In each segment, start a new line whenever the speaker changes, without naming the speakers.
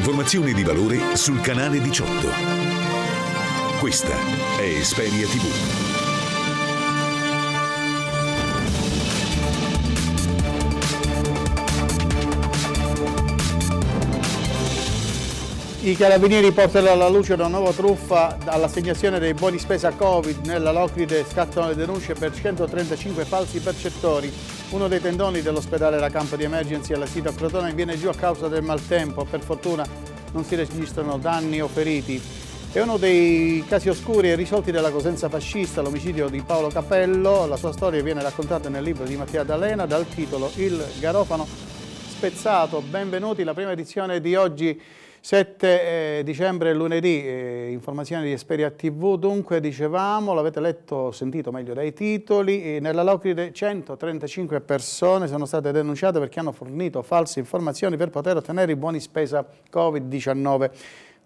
Informazioni di valore sul canale 18. Questa è Esperia TV.
I carabinieri portano alla luce una nuova truffa all'assegnazione dei buoni spesa Covid. Nella Locride scattano le denunce per 135 falsi percettori. Uno dei tendoni dell'ospedale La Campo di Emergency alla sito a Crotone viene giù a causa del maltempo. Per fortuna non si registrano danni o feriti. È uno dei casi oscuri e risolti della cosenza fascista, l'omicidio di Paolo Capello. La sua storia viene raccontata nel libro di Mattia D'Alena dal titolo Il garofano spezzato. Benvenuti alla prima edizione di oggi 7 eh, dicembre lunedì, eh, informazione di Esperia TV, dunque dicevamo, l'avete letto, o sentito meglio dai titoli, eh, nella Locride 135 persone sono state denunciate perché hanno fornito false informazioni per poter ottenere i buoni spesa Covid-19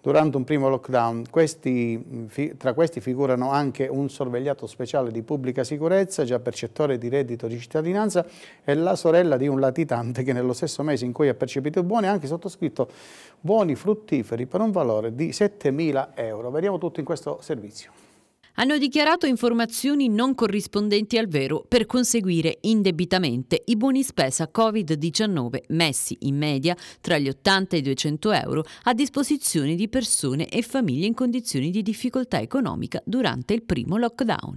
durante un primo lockdown. Questi, mm, tra questi figurano anche un sorvegliato speciale di pubblica sicurezza, già percettore di reddito di cittadinanza, e la sorella di un latitante che nello stesso mese in cui ha percepito i buoni ha anche sottoscritto buoni fruttiferi per un valore di 7.000 euro. Vediamo tutto in questo servizio
hanno dichiarato informazioni non corrispondenti al vero per conseguire indebitamente i buoni spesa Covid-19 messi in media tra gli 80 e i 200 euro a disposizione di persone e famiglie in condizioni di difficoltà economica durante il primo lockdown.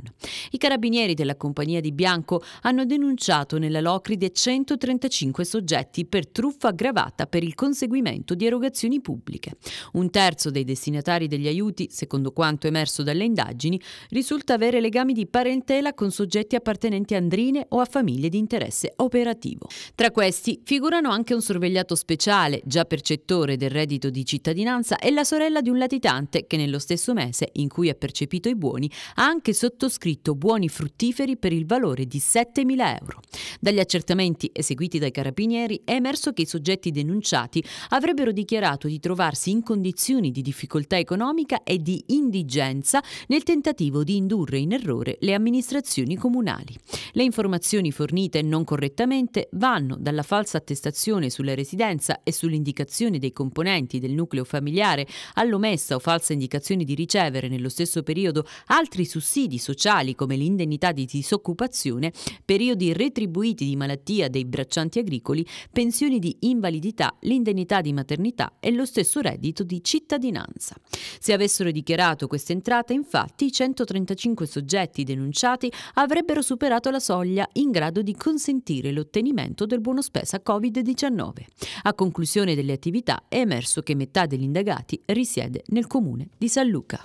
I carabinieri della compagnia di Bianco hanno denunciato nella Locride 135 soggetti per truffa aggravata per il conseguimento di erogazioni pubbliche. Un terzo dei destinatari degli aiuti, secondo quanto emerso dalle indagini, risulta avere legami di parentela con soggetti appartenenti a andrine o a famiglie di interesse operativo. Tra questi figurano anche un sorvegliato speciale, già percettore del reddito di cittadinanza, e la sorella di un latitante che nello stesso mese in cui ha percepito i buoni ha anche sottoscritto buoni fruttiferi per il valore di 7.000 euro. Dagli accertamenti eseguiti dai carabinieri è emerso che i soggetti denunciati avrebbero dichiarato di trovarsi in condizioni di difficoltà economica e di indigenza nel tentativo tentativo di indurre in errore le amministrazioni comunali. Le informazioni fornite non correttamente vanno dalla falsa attestazione sulla residenza e sull'indicazione dei componenti del nucleo familiare all'omessa o falsa indicazione di ricevere nello stesso periodo altri sussidi sociali come l'indennità di disoccupazione, periodi retribuiti di malattia dei braccianti agricoli, pensioni di invalidità, l'indennità di maternità e lo stesso reddito di cittadinanza. Se avessero dichiarato queste entrate, infatti, i 135 soggetti denunciati avrebbero superato la soglia in grado di consentire l'ottenimento del buono spesa Covid-19. A conclusione delle attività è emerso che metà degli indagati risiede nel comune di San Luca.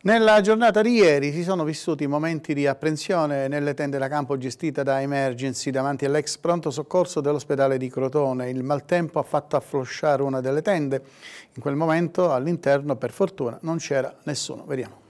Nella giornata di ieri si sono vissuti momenti di apprensione nelle tende da campo gestite da Emergency davanti all'ex pronto soccorso dell'ospedale di Crotone. Il maltempo ha fatto afflosciare una delle tende. In quel momento all'interno, per fortuna, non c'era nessuno. Vediamo.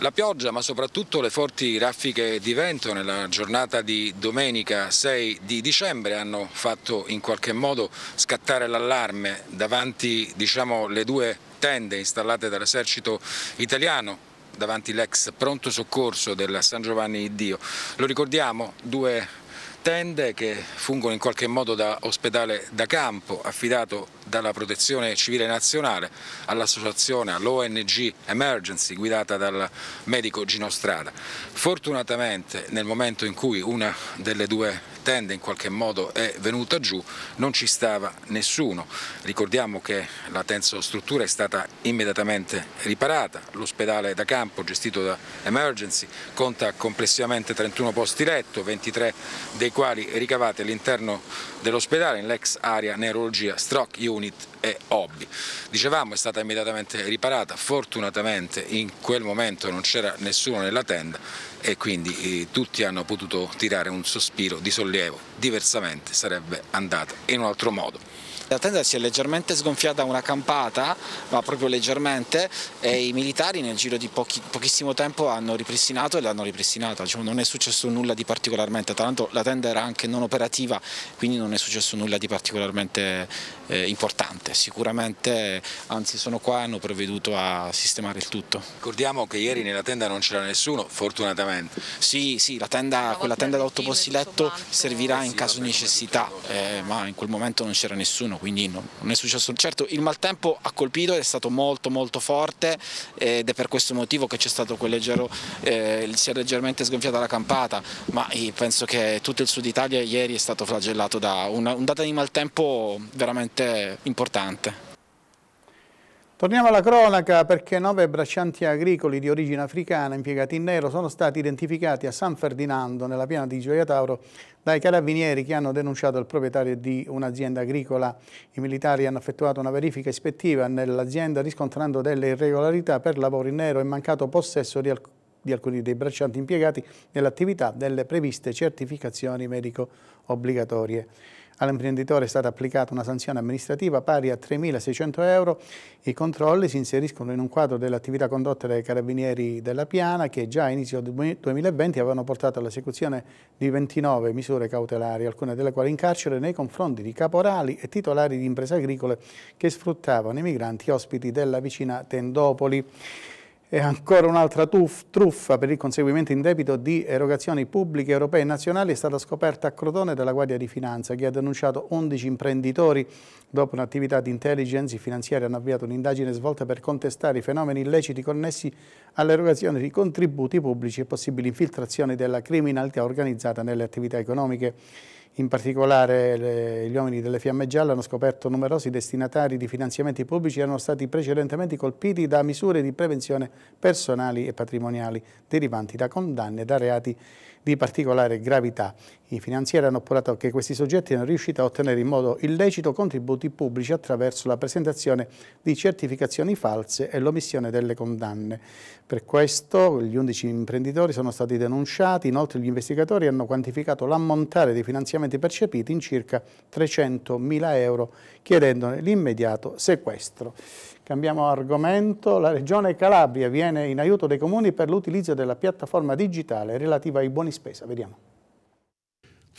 La pioggia ma soprattutto le forti raffiche di vento nella giornata di domenica 6 di dicembre hanno fatto in qualche modo scattare l'allarme davanti diciamo, le due tende installate dall'esercito italiano davanti l'ex pronto soccorso del San Giovanni Dio. Lo ricordiamo, due tende che fungono in qualche modo da ospedale da campo affidato dalla Protezione Civile Nazionale all'associazione, all'ONG Emergency guidata dal medico Gino Strada. Fortunatamente nel momento in cui una delle due tende in qualche modo è venuta giù, non ci stava nessuno. Ricordiamo che la struttura è stata immediatamente riparata, l'ospedale da campo gestito da Emergency conta complessivamente 31 posti letto, 23 dei quali ricavati all'interno dell'ospedale in l'ex area neurologia stroke unit e hobby. Dicevamo è stata immediatamente riparata, fortunatamente in quel momento non c'era nessuno nella tenda e quindi eh, tutti hanno potuto tirare un sospiro di sollievo, diversamente sarebbe andata in un altro modo. La tenda si è leggermente sgonfiata una campata, ma proprio leggermente, e i militari nel giro di pochi, pochissimo tempo hanno ripristinato e l'hanno ripristinata. Diciamo, non è successo nulla di particolarmente, tra l'altro la tenda era anche non operativa, quindi non è successo nulla di particolarmente eh, importante. Sicuramente, anzi sono qua e hanno provveduto a sistemare il tutto. Ricordiamo che ieri nella tenda non c'era nessuno, fortunatamente. Sì, sì, la tenda, quella tenda da 8 posti letto servirà in caso di necessità, eh, ma in quel momento non c'era nessuno sereno, quindi non, non è successo. Certo il maltempo ha colpito è stato molto molto forte ed è per questo motivo che c'è stato quel leggero, eh, si è leggermente sgonfiata la campata, ma eh, penso che tutto il sud Italia ieri è stato flagellato da un'ondata di maltempo veramente importante.
Torniamo alla cronaca perché nove braccianti agricoli di origine africana impiegati in nero sono stati identificati a San Ferdinando, nella piana di Gioia Tauro, dai carabinieri che hanno denunciato il proprietario di un'azienda agricola. I militari hanno effettuato una verifica ispettiva nell'azienda riscontrando delle irregolarità per lavoro in nero e mancato possesso di, alc di alcuni dei braccianti impiegati nell'attività delle previste certificazioni medico obbligatorie. All'imprenditore è stata applicata una sanzione amministrativa pari a 3.600 euro. I controlli si inseriscono in un quadro delle attività condotte dai carabinieri della Piana che già a inizio 2020 avevano portato all'esecuzione di 29 misure cautelari, alcune delle quali in carcere nei confronti di caporali e titolari di imprese agricole che sfruttavano i migranti ospiti della vicina Tendopoli. E ancora un'altra truffa per il conseguimento in debito di erogazioni pubbliche europee e nazionali è stata scoperta a Crotone dalla Guardia di Finanza che ha denunciato 11 imprenditori. Dopo un'attività di intelligence finanziari hanno avviato un'indagine svolta per contestare i fenomeni illeciti connessi all'erogazione di contributi pubblici e possibili infiltrazioni della criminalità organizzata nelle attività economiche. In particolare le, gli uomini delle Fiamme Gialle hanno scoperto numerosi destinatari di finanziamenti pubblici che erano stati precedentemente colpiti da misure di prevenzione personali e patrimoniali derivanti da condanne da reati di particolare gravità. I finanzieri hanno appurato che questi soggetti erano riusciti a ottenere in modo illecito contributi pubblici attraverso la presentazione di certificazioni false e l'omissione delle condanne. Per questo gli 11 imprenditori sono stati denunciati, inoltre gli investigatori hanno quantificato l'ammontare dei finanziamenti percepiti in circa 300.000 euro, chiedendone l'immediato sequestro. Cambiamo argomento. La Regione Calabria viene in aiuto dei comuni per l'utilizzo della piattaforma digitale relativa ai buoni spesa. Vediamo.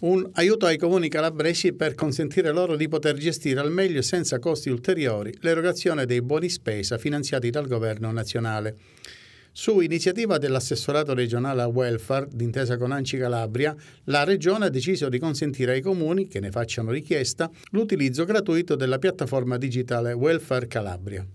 Un aiuto ai comuni calabresi per consentire loro di poter gestire al meglio e senza costi ulteriori l'erogazione dei buoni spesa finanziati dal governo nazionale. Su iniziativa dell'assessorato regionale a welfare, d'intesa con Anci Calabria, la Regione ha deciso di consentire ai comuni che ne facciano richiesta l'utilizzo gratuito della piattaforma digitale Welfare Calabria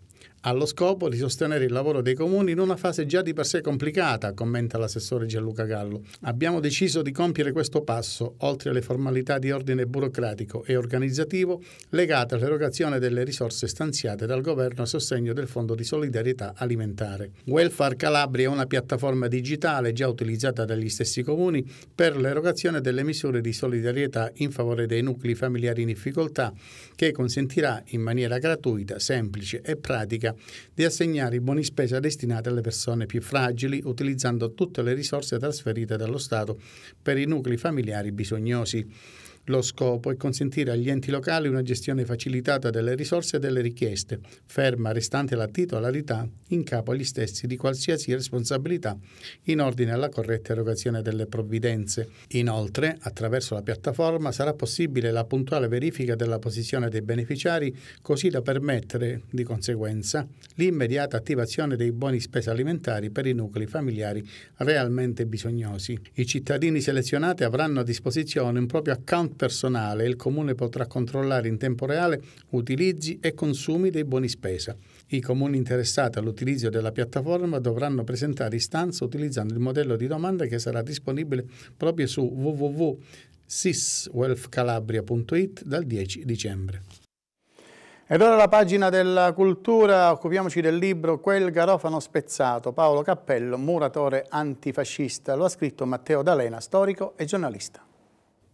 allo scopo di sostenere il lavoro dei comuni in una fase già di per sé complicata, commenta l'assessore Gianluca Gallo. Abbiamo deciso di compiere questo passo, oltre alle formalità di ordine burocratico e organizzativo legate all'erogazione delle risorse stanziate dal governo a sostegno del Fondo di solidarietà alimentare. Welfare Calabria è una piattaforma digitale già utilizzata dagli stessi comuni per l'erogazione delle misure di solidarietà in favore dei nuclei familiari in difficoltà, che consentirà in maniera gratuita, semplice e pratica di assegnare i buoni spesa destinati alle persone più fragili utilizzando tutte le risorse trasferite dallo Stato per i nuclei familiari bisognosi. Lo scopo è consentire agli enti locali una gestione facilitata delle risorse e delle richieste, ferma restante la titolarità in capo agli stessi di qualsiasi responsabilità in ordine alla corretta erogazione delle provvidenze. Inoltre, attraverso la piattaforma sarà possibile la puntuale verifica della posizione dei beneficiari così da permettere, di conseguenza, l'immediata attivazione dei buoni spesa alimentari per i nuclei familiari realmente bisognosi. I cittadini selezionati avranno a disposizione un proprio account input personale il comune potrà controllare in tempo reale utilizzi e consumi dei buoni spesa. I comuni interessati all'utilizzo della piattaforma dovranno presentare istanza utilizzando il modello di domanda che sarà disponibile proprio su www.siswealthcalabria.it dal 10 dicembre. Ed ora la pagina della cultura, occupiamoci del libro Quel garofano spezzato, Paolo Cappello, muratore antifascista, lo ha scritto Matteo D'Alena, storico e giornalista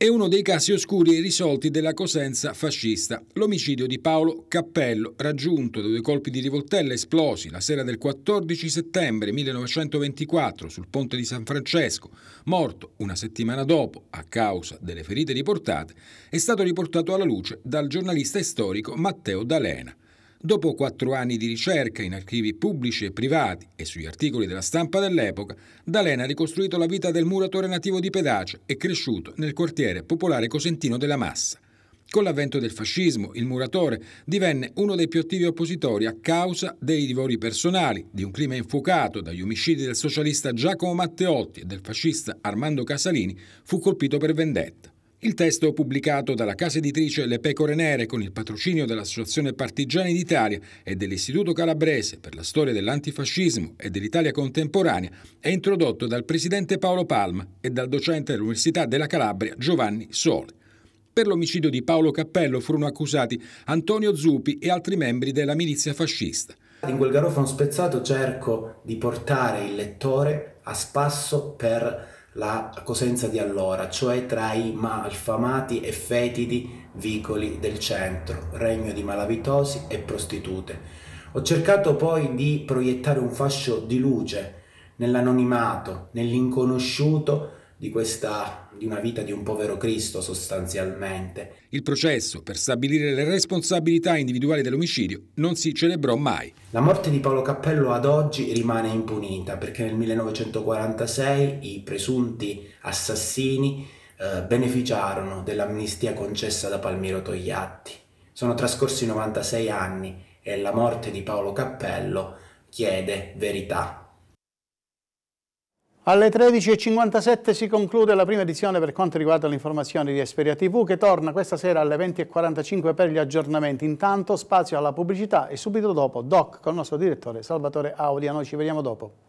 è uno dei casi oscuri e risolti della cosenza fascista, l'omicidio di Paolo Cappello, raggiunto da due colpi di rivoltella esplosi la sera del 14 settembre 1924 sul ponte di San Francesco, morto una settimana dopo a causa delle ferite riportate, è stato riportato alla luce dal giornalista e storico Matteo D'Alena. Dopo quattro anni di ricerca in archivi pubblici e privati e sugli articoli della stampa dell'epoca, D'Alena ha ricostruito la vita del muratore nativo di Pedace e cresciuto nel quartiere popolare cosentino della Massa. Con l'avvento del fascismo, il muratore divenne uno dei più attivi oppositori a causa dei divori personali, di un clima infuocato dagli omicidi del socialista Giacomo Matteotti e del fascista Armando Casalini, fu colpito per vendetta. Il testo pubblicato dalla casa editrice Le Pecore Nere con il patrocinio dell'Associazione Partigiani d'Italia e dell'Istituto Calabrese per la storia dell'antifascismo e dell'Italia contemporanea è introdotto dal presidente Paolo Palma e dal docente dell'Università della Calabria Giovanni Sole. Per l'omicidio di Paolo Cappello furono accusati Antonio Zupi e altri membri della milizia fascista. In quel garofano spezzato cerco di portare il lettore a spasso per la Cosenza di allora, cioè tra i malfamati e fetidi vicoli del centro, regno di malavitosi e prostitute. Ho cercato poi di proiettare un fascio di luce nell'anonimato, nell'inconosciuto, di, questa, di una vita di un povero Cristo sostanzialmente. Il processo per stabilire le responsabilità individuali dell'omicidio non si celebrò mai. La morte di Paolo Cappello ad oggi rimane impunita perché nel 1946 i presunti assassini eh, beneficiarono dell'amnistia concessa da Palmiro Togliatti. Sono trascorsi 96 anni e la morte di Paolo Cappello chiede verità.
Alle 13.57 si conclude la prima edizione per quanto riguarda l'informazione di Esperia TV che torna questa sera alle 20.45 per gli aggiornamenti. Intanto spazio alla pubblicità e subito dopo Doc con il nostro direttore Salvatore Audi. noi ci vediamo dopo.